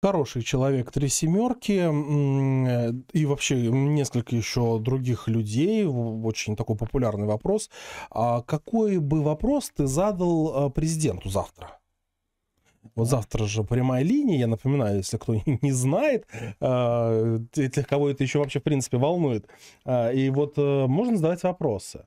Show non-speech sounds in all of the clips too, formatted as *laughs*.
Хороший человек, три семерки и вообще несколько еще других людей. Очень такой популярный вопрос. А какой бы вопрос ты задал э, президенту завтра? Вот завтра же прямая линия, я напоминаю, если кто *laughs* не знает, э, тех, кого это еще вообще в принципе волнует. Э, и вот можно задавать вопросы.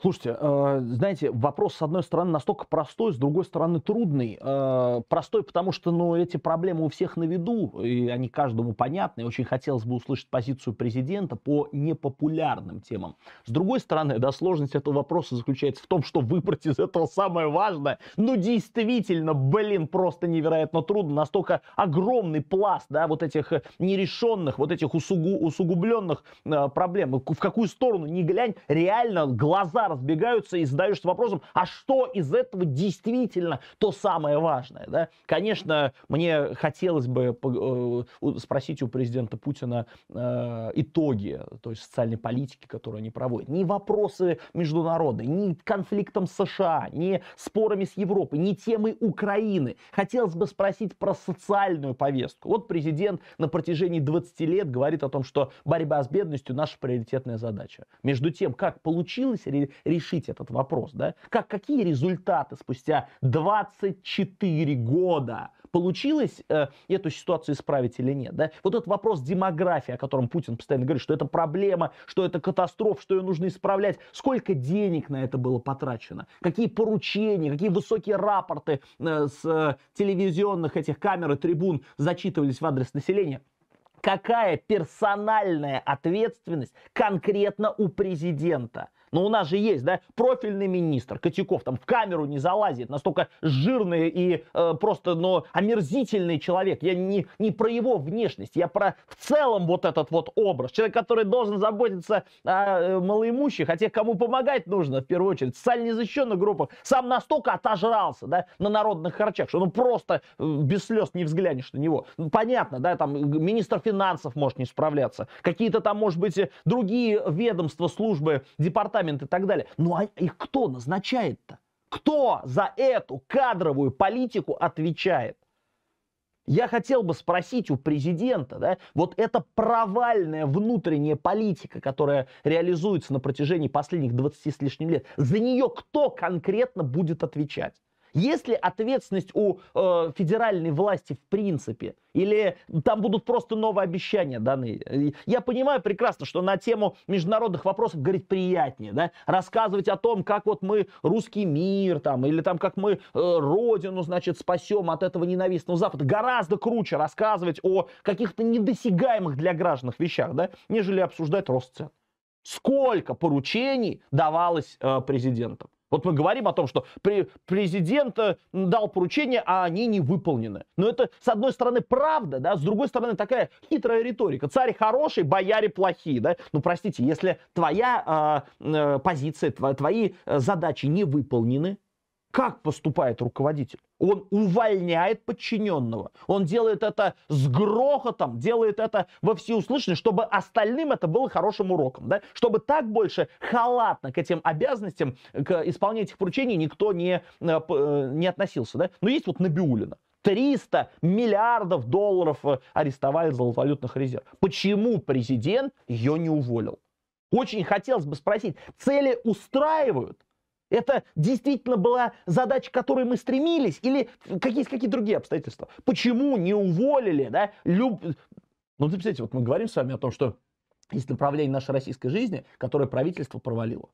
Слушайте, э, знаете, вопрос, с одной стороны, настолько простой, с другой стороны, трудный. Э, простой, потому что, ну, эти проблемы у всех на виду, и они каждому понятны. очень хотелось бы услышать позицию президента по непопулярным темам. С другой стороны, да, сложность этого вопроса заключается в том, что выбрать из этого самое важное. Ну, действительно, блин, просто невероятно трудно. Настолько огромный пласт, да, вот этих э, нерешенных, вот этих усугу, усугубленных проблем. В какую сторону не глянь, реально глаза разбегаются и задаешься вопросом, а что из этого действительно то самое важное? Да? Конечно, мне хотелось бы э, спросить у президента Путина э, итоги той социальной политики, которую они проводят. Ни вопросы международные, ни конфликтом США, ни спорами с Европой, ни темой Украины. Хотелось бы спросить про социальную повестку. Вот президент на протяжении 20 лет говорит о том, что борьба с бедностью наша приоритетная задача. Между тем, как получилось ре- решить этот вопрос, да? Как, какие результаты спустя 24 года получилось э, эту ситуацию исправить или нет, да? Вот этот вопрос демографии, о котором Путин постоянно говорит, что это проблема, что это катастрофа, что ее нужно исправлять, сколько денег на это было потрачено, какие поручения, какие высокие рапорты э, с э, телевизионных этих камер и трибун зачитывались в адрес населения какая персональная ответственность конкретно у президента. Но у нас же есть, да, профильный министр Котяков там в камеру не залазит, настолько жирный и э, просто, но омерзительный человек. Я не, не про его внешность, я про в целом вот этот вот образ. Человек, который должен заботиться о э, малоимущих, о тех, кому помогать нужно, в первую очередь, в социально незащищенных группах, сам настолько отожрался, да, на народных харчах, что ну просто э, без слез не взглянешь на него. Ну, понятно, да, там министр финансов может не справляться, какие-то там, может быть, э, другие ведомства, службы, департаменты департамент и так далее. Ну а их кто назначает-то? Кто за эту кадровую политику отвечает? Я хотел бы спросить у президента, да, вот эта провальная внутренняя политика, которая реализуется на протяжении последних 20 с лишним лет, за нее кто конкретно будет отвечать? Если ответственность у э, федеральной власти в принципе, или там будут просто новые обещания даны. Я понимаю прекрасно, что на тему международных вопросов говорить приятнее, да, рассказывать о том, как вот мы русский мир там, или там как мы э, родину, значит, спасем от этого ненавистного Запада, гораздо круче рассказывать о каких-то недосягаемых для граждан вещах, да, нежели обсуждать рост цен. Сколько поручений давалось э, президентам? Вот мы говорим о том, что президент э, дал поручение, а они не выполнены. Но это, с одной стороны, правда, да, с другой стороны, такая хитрая риторика. Царь хороший, бояре плохие, да. Ну, простите, если твоя а, э, позиция, твои э, задачи не выполнены, как поступает руководитель? Он увольняет подчиненного. Он делает это с грохотом, делает это во всеуслышание, чтобы остальным это было хорошим уроком. Да? Чтобы так больше халатно к этим обязанностям, к исполнению этих поручений никто не, э, э, не относился. Да? Но есть вот Набиулина. 300 миллиардов долларов э, арестовали золотовалютных резерв. Почему президент ее не уволил? Очень хотелось бы спросить, цели устраивают? Это действительно была задача, к которой мы стремились, или какие какие другие обстоятельства? Почему не уволили, да? Люб... Ну, представляете, вот мы говорим с вами о том, что есть направление нашей российской жизни, которое правительство провалило.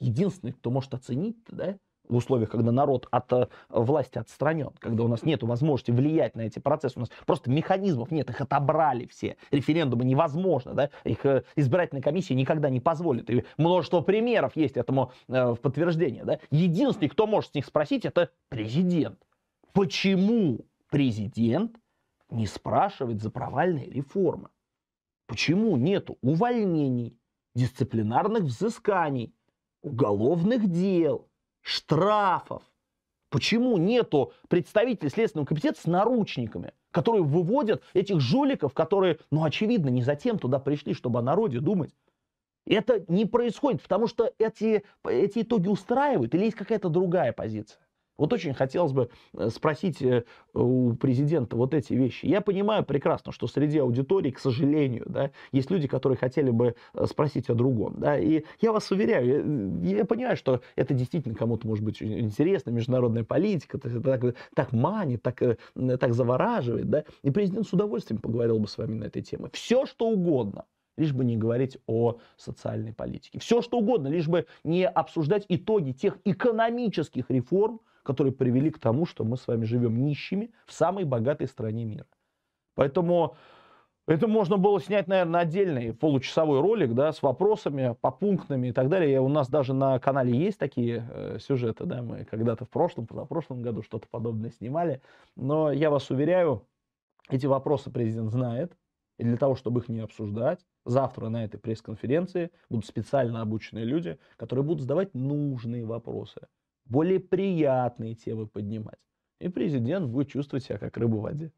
Единственный, кто может оценить, да, в условиях, когда народ от э, власти отстранен, когда у нас нет возможности влиять на эти процессы, у нас просто механизмов нет, их отобрали все. Референдумы невозможно, да, их э, избирательная комиссия никогда не позволит. И множество примеров есть этому э, в подтверждение, да. Единственный, кто может с них спросить, это президент. Почему президент не спрашивает за провальные реформы? Почему нету увольнений, дисциплинарных взысканий, уголовных дел? штрафов. Почему нету представителей Следственного комитета с наручниками, которые выводят этих жуликов, которые, ну, очевидно, не затем туда пришли, чтобы о народе думать. Это не происходит, потому что эти, эти итоги устраивают или есть какая-то другая позиция? Вот очень хотелось бы э, спросить э, у президента вот эти вещи. Я понимаю прекрасно, что среди аудитории, к сожалению, да, есть люди, которые хотели бы э, спросить о другом. Да, и я вас уверяю, я, я понимаю, что это действительно кому-то может быть интересно, международная политика, это так, так манит, так, так завораживает. Да, и президент с удовольствием поговорил бы с вами на этой теме. Все, что угодно лишь бы не говорить о социальной политике. Все что угодно, лишь бы не обсуждать итоги тех экономических реформ, которые привели к тому, что мы с вами живем нищими в самой богатой стране мира. Поэтому это можно было снять, наверное, отдельный получасовой ролик, да, с вопросами, по попунктными и так далее. И у нас даже на канале есть такие э, сюжеты, да, мы когда-то в прошлом, позапрошлом году что-то подобное снимали. Но я вас уверяю, эти вопросы президент знает, и для того, чтобы их не обсуждать, завтра на этой пресс-конференции будут специально обученные люди, которые будут задавать нужные вопросы более приятные темы поднимать. И президент будет чувствовать себя как рыба в воде.